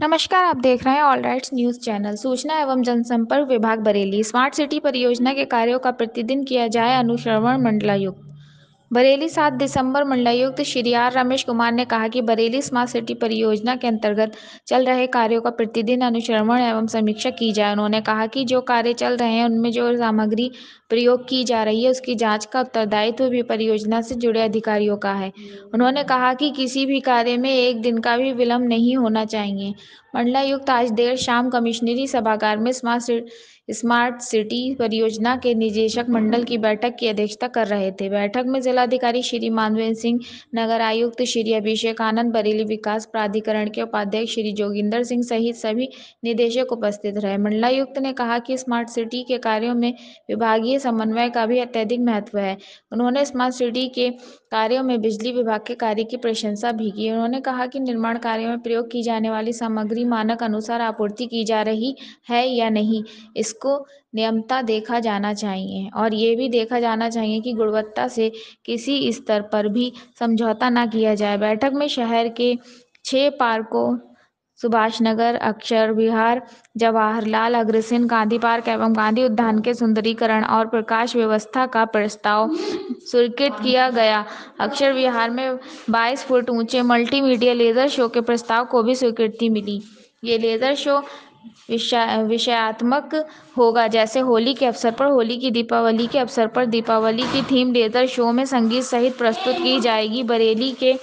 नमस्कार आप देख रहे हैं ऑल राइट्स न्यूज चैनल सूचना एवं जनसंपर्क विभाग बरेली स्मार्ट सिटी परियोजना के कार्यों का प्रतिदिन किया जाए अनुश्रवण मंडलायुक्त बरेली सात दिसंबर मंडलायुक्त श्री आर रमेश कुमार ने कहा कि बरेली स्मार्ट सिटी परियोजना के अंतर्गत चल रहे कार्यों का प्रतिदिन अनुश्रवण एवं समीक्षा की जाए उन्होंने कहा कि जो कार्य चल रहे हैं उनमें जो सामग्री प्रयोग की जा रही है उसकी जांच का उत्तरदायित्व भी परियोजना से जुड़े अधिकारियों का है उन्होंने कहा कि किसी भी कार्य में एक दिन का भी विलंब नहीं होना चाहिए मंडलायुक्त आज देर शाम कमिश्नरी सभागार में स्मार्ट स्मार्ट सिटी परियोजना के निदेशक मंडल की बैठक की अध्यक्षता कर रहे थे बैठक में जिलाधिकारी श्री मानवेंद्र सिंह नगर आयुक्त श्री अभिषेक आनंद बरेली विकास प्राधिकरण के उपाध्यक्ष श्री जोगिंदर सिंह सहित सभी निदेशक उपस्थित रहे मंडलायुक्त ने कहा कि स्मार्ट सिटी के कार्यों में विभागीय आपसी समन्वय का भी अत्यधिक महत्व है उन्होंने स्मार्ट सिटी के कार्यों में बिजली विभाग के कार्य की प्रशंसा भी की उन्होंने कहा कि निर्माण कार्यों में प्रयोग की जाने वाली सामग्री मानक अनुसार आपूर्ति की जा रही है या नहीं इसको नियमता देखा जाना चाहिए और ये भी देखा जाना चाहिए कि गुणवत्ता से किसी स्तर पर भी समझौता ना किया जाए बैठक में शहर के छः पार्कों सुभाष नगर अक्षर विहार जवाहरलाल अग्रसेन गांधी पार्क एवं गांधी उद्यान के सुंदरीकरण और प्रकाश व्यवस्था का प्रस्ताव स्वीकृत किया गया अक्षर विहार में 22 फुट ऊंचे मल्टीमीडिया लेजर शो के प्रस्ताव को भी स्वीकृति मिली ये लेजर शो विषयात्मक होगा जैसे होली के अवसर पर होली की दीपावली के अवसर पर दीपावली की थीम लेजर शो में संगीत सहित प्रस्तुत की जाएगी बरेली के